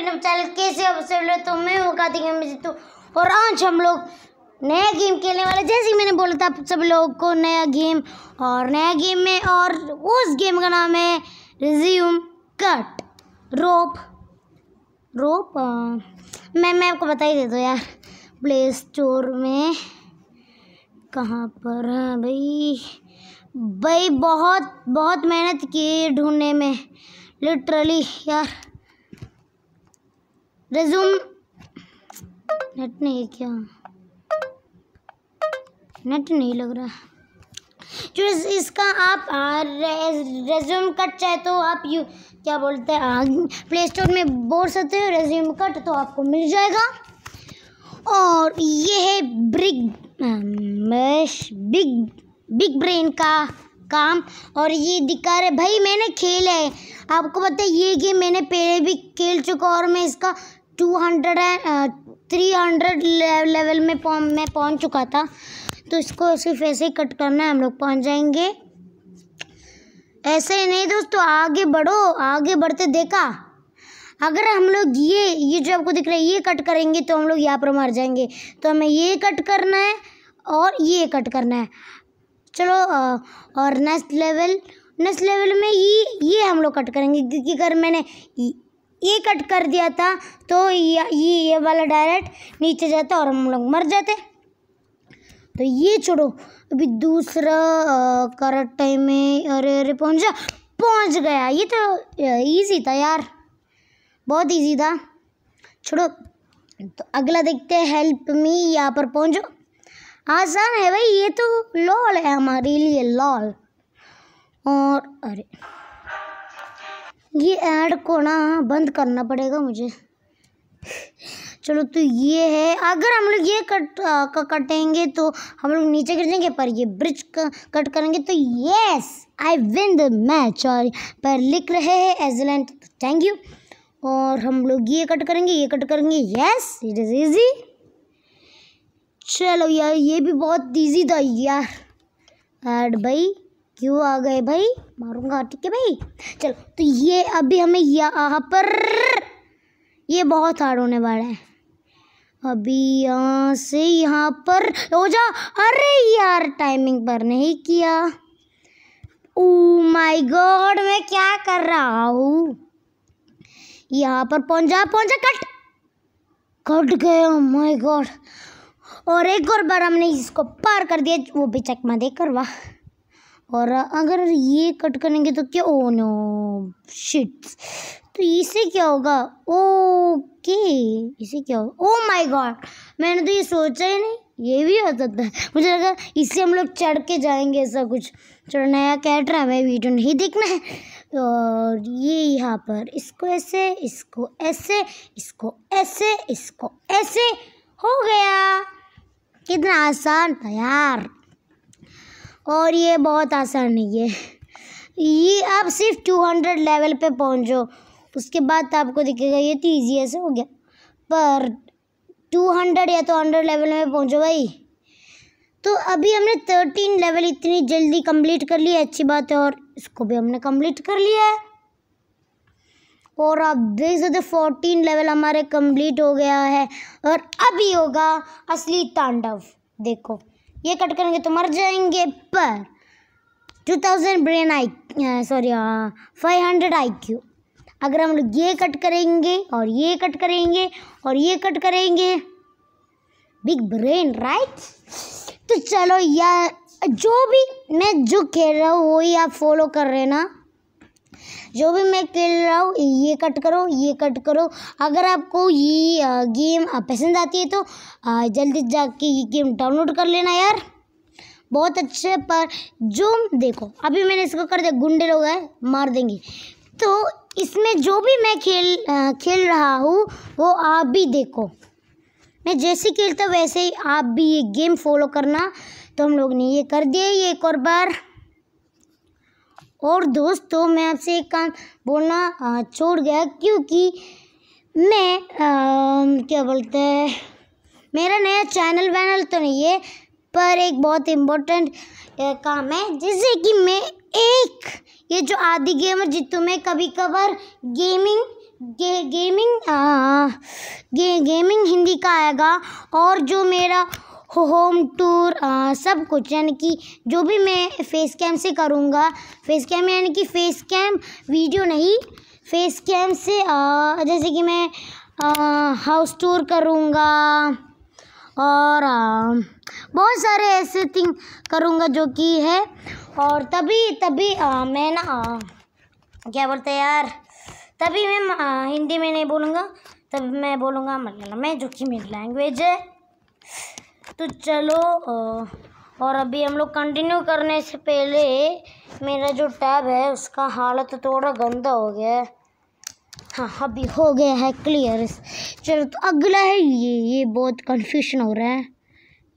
welcome channel कैसे हो सब लोग तो मैं होगा देंगे मुझे तो और आज हम लोग नया गेम खेलने वाले जैसे मैंने बोला था आप सब लोगों को नया गेम और नया गेम में और उस गेम का नाम है रिज्यूम कट रोप रोप मैं मैं आपको बता ही दे दो यार प्ले स्टोर में कहाँ पर है भाई भाई बहुत बहुत मेहनत की ढूंढने में लिटरली यार रेज्यूम नेट नहीं क्या नेट नहीं लग रहा जो इस, इसका आप रेज्यूम कट चाहे तो आप यू क्या बोलते हैं प्ले स्टोर में बोल सकते हो रेज्यूम कट तो आपको मिल जाएगा और ये है ब्रिग मैश बिग बिग ब्रेन का काम और ये दिखा रहे भाई मैंने खेला है आपको पता है ये गेम मैंने पहले भी खेल चुका और मैं इसका two hundred and three hundred level में मैं पहुंच चुका था तो इसको सिर्फ ऐसे ही कट करना है हम लोग पहुंच जाएंगे ऐसे ही नहीं दोस्तों आगे बढ़ो आगे बढ़ते देखा अगर हम लोग ये ये जो आपको दिख रहा है ये कट करेंगे तो हम लोग यहाँ पर मर जाएंगे तो हमें ये कट करना है और ये कट करना है चलो और नेक्स्ट लेवल नेक्स्ट लेवल में ये ये हम लोग कट करेंगे क्योंकि अगर मैंने ये कट कर दिया था तो ये ये वाला डायरेक्ट नीचे जाता और हम लोग मर जाते तो ये छोड़ो अभी दूसरा करेक्ट टाइम में अरे अरे पहुंचा पहुंच गया ये तो इजी था यार बहुत इजी था छोड़ो तो अगला देखते हैं हेल्प मी यहाँ पर पहुंचो आसान है भाई ये तो लॉल है हमारे लिए लॉल और अरे ये ऐड को ना बंद करना पड़ेगा मुझे चलो तो ये है अगर हम लोग ये कट का कटेंगे तो हम लोग नीचे गिर जाएंगे पर ये ब्रिज कट करेंगे तो yes I win the match और पर लिख रहे हैं एज एजलैंड थैंक यू और हम लोग ये कट करेंगे ये कट करेंगे यस इट इज़ इजी चलो यार ये भी बहुत इजी था यार एड भाई क्यों आ गए भाई मारूंगा ठीक है भाई चलो तो ये अभी हमें यहाँ पर ये बहुत हार्ड होने वाला है अभी यहाँ से यहाँ पर हो जा अरे यार टाइमिंग पर नहीं किया ओ माय गॉड मैं क्या कर रहा हूँ यहाँ पर पहुँचा पहुँचा कट कट गए माय गॉड और एक और बार हमने इसको पार कर दिया वो भी चकमा देकर वाह और अगर ये कट करेंगे तो क्या ओ नो शिट्स तो इसे क्या होगा ओके इसे क्या होगा ओ माय गॉड मैंने तो ये सोचा ही नहीं ये भी हो सकता है मुझे लगा इससे हम लोग चढ़ के जाएंगे ऐसा कुछ चलो नया रहा हमें वीडियो नहीं देखना है और ये यहाँ पर इसको ऐसे इसको ऐसे इसको ऐसे इसको ऐसे हो गया कितना आसान था यार और ये बहुत आसान है ये ये आप सिर्फ टू हंड्रेड लेवल पे पहुंचो उसके बाद तो आपको दिखेगा ये तो ईजी ऐसे हो गया पर टू हंड्रेड या तो हंड्रेड लेवल में पहुंचो भाई तो अभी हमने थर्टीन लेवल इतनी जल्दी कंप्लीट कर लिया अच्छी बात है और इसको भी हमने कंप्लीट कर लिया है और आप देख सकते फोर्टीन लेवल हमारे कंप्लीट हो गया है और अभी होगा असली तांडव देखो ये कट करेंगे तो मर जाएंगे पर two thousand brain I sorry five hundred IQ अगर हम लोग ये कट करेंगे और ये कट करेंगे और ये कट करेंगे बिग ब्रेन राइट तो चलो या जो भी मैं जो कह रहा हूँ वही आप फॉलो कर रहे ना जो भी मैं खेल रहा हूँ ये कट करो ये कट करो अगर आपको ये गेम पसंद आती है तो जल्दी जाके ये गेम डाउनलोड कर लेना यार बहुत अच्छे पर जो देखो अभी मैंने इसको कर दिया गुंडे लोग हैं मार देंगे तो इसमें जो भी मैं खेल खेल रहा हूँ वो आप भी देखो मैं जैसे खेलता वैसे ही आप भी ये गेम फॉलो करना तो हम लोग ने ये कर दिया ये एक और बार और दोस्तों मैं आपसे एक काम बोलना छोड़ गया क्योंकि मैं आ, क्या बोलते हैं मेरा नया चैनल वैनल तो नहीं है पर एक बहुत इम्पोर्टेंट काम है जैसे कि मैं एक ये जो आदि गेमर जितू में कभी कभार गेमिंग गे, गेमिंग आ, गे, गेमिंग हिंदी का आएगा और जो मेरा होम टूर आ, सब कुछ यानी कि जो भी मैं फेस कैम से करूँगा फेस कैम यानी कि फेस कैम वीडियो नहीं फेस कैम से आ, जैसे कि मैं हाउस टूर करूँगा और आ, बहुत सारे ऐसे थिंग करूँगा जो कि है और तभी तभी आ, मैं ना आ, क्या बोलते यार तभी मैं आ, हिंदी में नहीं बोलूँगा तब मैं बोलूँगा मलयालम में जो कि मेरी लैंग्वेज है तो चलो और अभी हम लोग कंटिन्यू करने से पहले मेरा जो टैब है उसका हालत थोड़ा गंदा हो गया है हाँ अभी हो गया है क्लियर चलो तो अगला है ये ये बहुत कन्फ्यूशन हो रहा है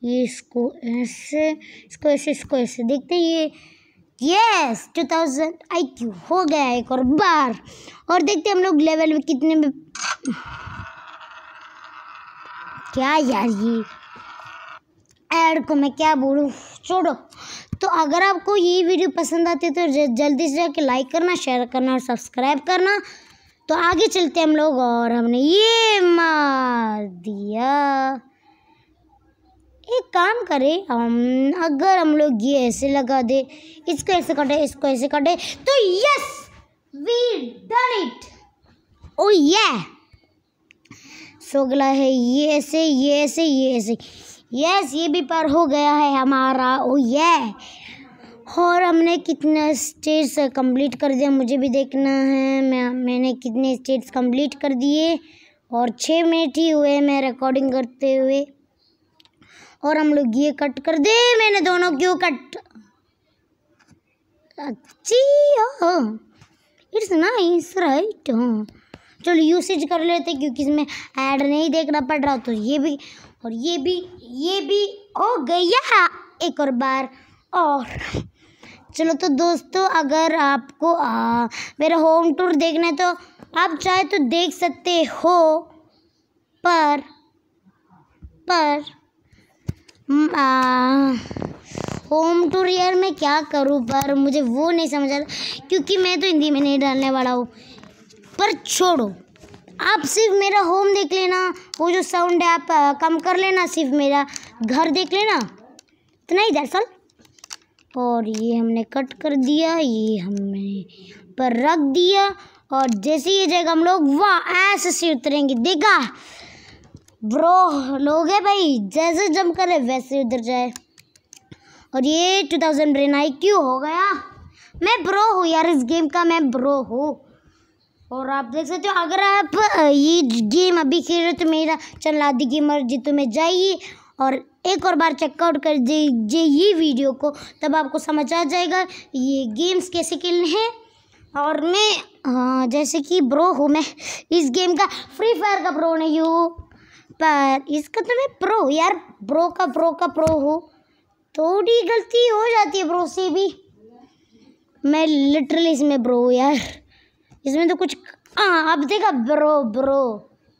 ये इसको ऐसे इसको ऐसे इसको ऐसे देखते हैं ये yes two thousand IQ हो गया एक और बार और देखते हैं हम लोग लेवल में कितने में क्या यार ये ऐड को मैं क्या बोलूँ छोड़ो तो अगर आपको ये वीडियो पसंद आती है तो जल्दी से जाके लाइक करना शेयर करना और सब्सक्राइब करना तो आगे चलते हम लोग और हमने ये मार दिया एक काम करें हम अगर हम लोग ये ऐसे लगा दे इसको ऐसे काटे इसको ऐसे काटे तो यस वी डन इट ओ ये सोगला है ये ऐसे ये ऐसे ये ऐसे यस ये भी पर हो गया है हमारा ओ oh ये और हमने कितने स्टेट्स कंप्लीट कर दिया मुझे भी देखना है मैं मैंने कितने स्टेट्स कंप्लीट कर दिए और छः मिनट ही हुए मैं रिकॉर्डिंग करते हुए और हम लोग ये कट कर दे मैंने दोनों क्यों कट अच्छी इट्स नाइस राइट चलो यूसेज कर लेते क्योंकि इसमें ऐड नहीं देखना पड़ रहा तो ये भी और ये भी ये भी हो गया एक और बार और चलो तो दोस्तों अगर आपको आ, मेरा होम टूर देखना है तो आप चाहे तो देख सकते हो पर पर हम्म, आ, होम टूर यार मैं क्या करूँ पर मुझे वो नहीं समझ आ रहा क्योंकि मैं तो हिंदी में नहीं डालने वाला हूँ पर छोड़ो आप सिर्फ मेरा होम देख लेना वो जो साउंड है आप कम कर लेना सिर्फ मेरा घर देख लेना इतना ही दरअसल और ये हमने कट कर दिया ये हमने पर रख दिया और जैसे ही जगह हम लोग वहाँ ऐसे से उतरेंगे देखा ब्रो लोग है भाई जैसे जम करे वैसे उधर जाए और ये टू थाउजेंड ब्रेन आई क्यों हो गया मैं ब्रो हूँ यार इस गेम का मैं ब्रो हूँ और आप देख सकते हो अगर आप ये गेम अभी खेल रहे हो तो मेरा चैनल आदि की मर्जी तुम्हें तो जाइए और एक और बार चेकआउट कर दीजिए ये वीडियो को तब आपको समझ आ जाएगा ये गेम्स कैसे खेलने हैं और मैं हाँ जैसे कि ब्रो हूँ मैं इस गेम का फ्री फायर का प्रो नहीं हूँ पर इसका तो मैं प्रो यार ब्रो का प्रो का प्रो हूँ थोड़ी गलती हो जाती है ब्रो से भी मैं लिटरली इसमें ब्रो यार इसमें तो कुछ हाँ अब देखा ब्रो ब्रो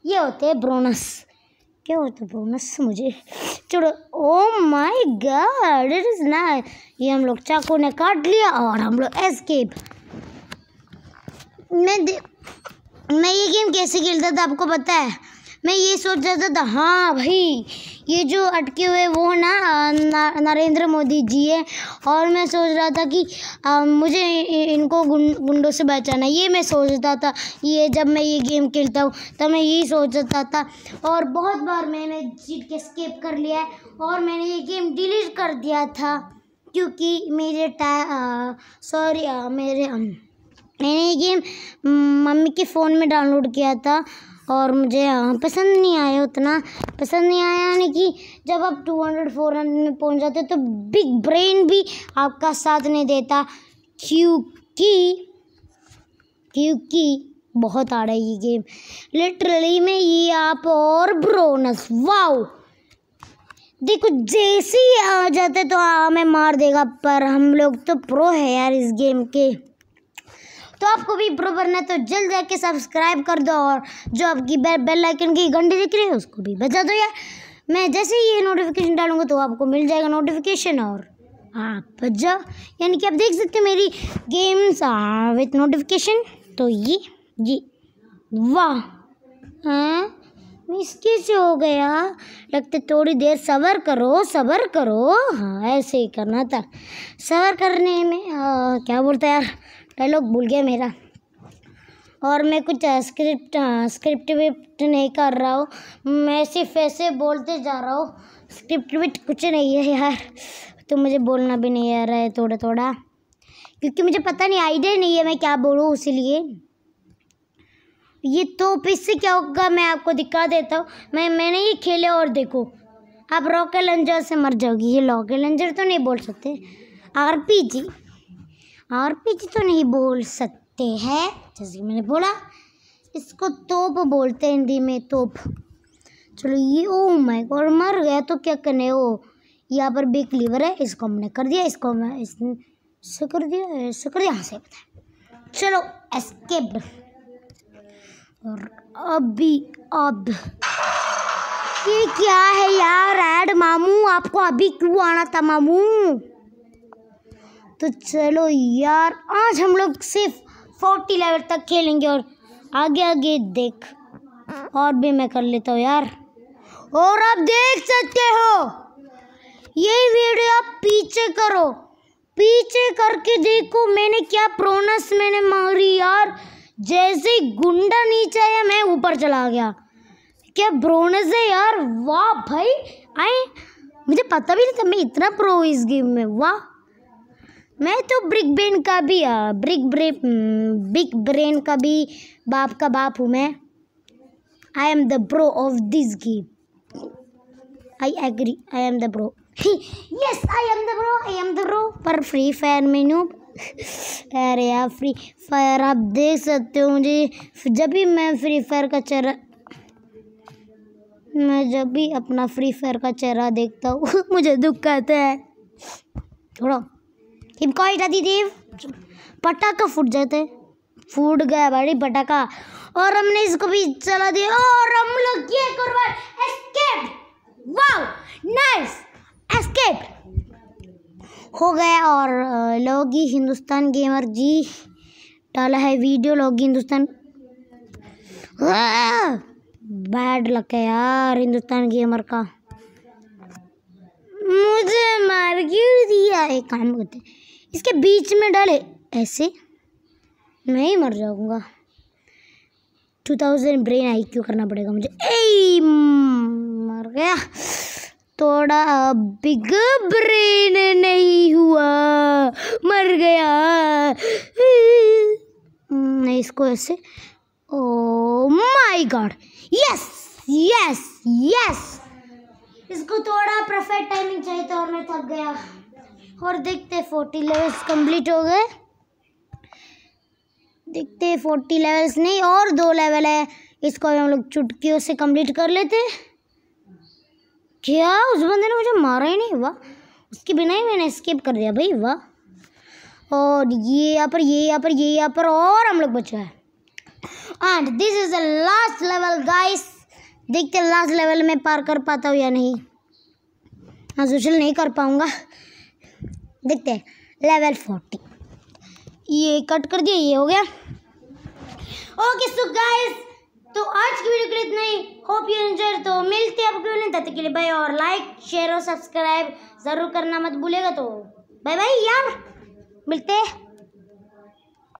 ये होते हैं ब्रोनस क्या होता है ब्रोनस मुझे चलो oh my god it is ना ये हम लोग चाकू ने काट लिया और हम लोग एस्केप मैं मैं ये गेम कैसे खेलता था आपको पता है मैं ये सोच रहा था हाँ भाई ये जो अटके हुए वो ना, ना नरेंद्र मोदी जी है और मैं सोच रहा था कि आ, मुझे इनको गुंडों से बचाना ये मैं सोचता था ये जब मैं ये गेम खेलता हूँ तब मैं यही सोचता था और बहुत बार मैंने जीत के स्केप कर लिया है और मैंने ये गेम डिलीट कर दिया था क्योंकि मेरे टा सॉरी मेरे मैंने ये गेम मम्मी के फ़ोन में डाउनलोड किया था और मुझे यहाँ पसंद नहीं आया उतना पसंद नहीं आया यानी कि जब आप टू हंड्रेड फोर हंड्रेड में पहुँच जाते हो तो बिग ब्रेन भी आपका साथ नहीं देता क्योंकि क्योंकि बहुत आ रहा है ये गेम लिटरली में ये आप और ब्रोनस वाओ देखो जैसे ही आ जाते तो हाँ, हमें मार देगा पर हम लोग तो प्रो है यार इस गेम के तो आपको भी प्रो बनना है तो जल्द जाके सब्सक्राइब कर दो और जो आपकी बेल बेल आइकन की घंटी दिख रही है उसको भी बजा दो यार मैं जैसे ही ये नोटिफिकेशन डालूंगा तो आपको मिल जाएगा नोटिफिकेशन और आप बजा यानी कि आप देख सकते हो मेरी गेम्स विथ नोटिफिकेशन तो ये जी वाह मिस हाँ, कैसे हो गया लगते थोड़ी देर सबर करो सबर करो हाँ ऐसे ही करना था सबर करने में आ, हाँ, क्या है यार डायलॉग भूल गया मेरा और मैं कुछ स्क्रिप्ट स्क्रिप्ट विप्ट नहीं कर रहा हूँ मैं सिर्फ ऐसे बोलते जा रहा हूँ स्क्रिप्ट विप्ट कुछ नहीं है यार तो मुझे बोलना भी नहीं आ रहा है थोड़ा थोड़ा क्योंकि मुझे पता नहीं आइडिया नहीं है मैं क्या बोलूँ इसलिए ये तो इससे क्या होगा मैं आपको दिखा देता हूँ मैं मैंने ये खेले और देखो आप रॉकेट लंजर से मर जाओगी ये रॉकेट लंजर तो नहीं बोल सकते आर पी जी और पिच तो नहीं बोल सकते हैं जैसे कि मैंने बोला इसको तोप बोलते हैं हिंदी में तोप चलो ये ओ माय गॉड मर गया तो क्या करने ओ oh, यहाँ पर बिग लीवर है इसको हमने कर दिया इसको इस इससे कर दिया ऐसे कर दिया हाँ, से चलो एस्केप और अभी अब ये क्या है यार एड मामू आपको अभी क्यों आना था मामू तो चलो यार आज हम लोग सिर्फ फोर्टी लेवल तक खेलेंगे और आगे आगे देख और भी मैं कर लेता हूँ यार और आप देख सकते हो ये वीडियो आप पीछे करो पीछे करके देखो मैंने क्या प्रोनस मैंने मारी यार जैसे गुंडा नीचे आया मैं ऊपर चला गया क्या ब्रोनस है यार वाह भाई आए मुझे पता भी नहीं था मैं इतना प्रो इस गेम में वाह मैं तो ब्रिक ब्रेन का भी ब्रिक ब्रे बिग ब्रेन का भी बाप का बाप हूँ मैं I am the bro of this game I agree I am the bro yes I am the bro I am the bro पर फ्री फायर में नू अरे यार फ्री फायर आप देख सकते हो मुझे जब भी मैं फ्री फायर का चेहरा मैं जब भी अपना फ्री फायर का चेहरा देखता हूँ मुझे दुख कहते हैं थोड़ा इनको रतिदेव पटाखा फूट जाते फूट गया भाई पटाखा और हमने इसको भी चला दिया और हम लोग ये एस्केप नाइस एस्केप हो गया और लोगी हिंदुस्तान गेमर जी डाला है वीडियो लोग हिंदुस्तान बैड लग है यार हिंदुस्तान गेमर का मुझे मार गिर दिया एक काम करते इसके बीच में डाले ऐसे मैं ही मर जाऊँगा टू थाउजेंड ब्रेन आई क्यों करना पड़ेगा मुझे ए मर गया थोड़ा बिग ब्रेन नहीं हुआ मर गया नहीं इसको ऐसे oh my god yes yes yes इसको थोड़ा परफेक्ट टाइमिंग चाहिए था और मैं थक गया और देखते फोर्टी लेवल्स कंप्लीट हो गए देखते फोर्टी लेवल्स नहीं और दो लेवल है इसको हम लोग चुटकियों से कंप्लीट कर लेते क्या उस बंदे ने मुझे मारा ही नहीं वाह उसके बिना ही मैंने स्केप कर दिया भाई वाह और ये यहाँ पर ये यहाँ पर ये यहाँ पर और हम लोग बचा है and this is the last level guys देखते लास्ट लेवल में पार कर पाता हूँ या नहीं हाँ सोशल नहीं कर पाऊँगा देखते लेवल फोर्टी ये कट कर दिया ये हो गया ओके सो गाइस तो आज की वीडियो के लिए इतना ही होप यू एंजॉय तो मिलते हैं आपको नहीं तब के लिए भाई और लाइक शेयर और सब्सक्राइब ज़रूर करना मत भूलेगा तो बाय बाय यार मिलते हैं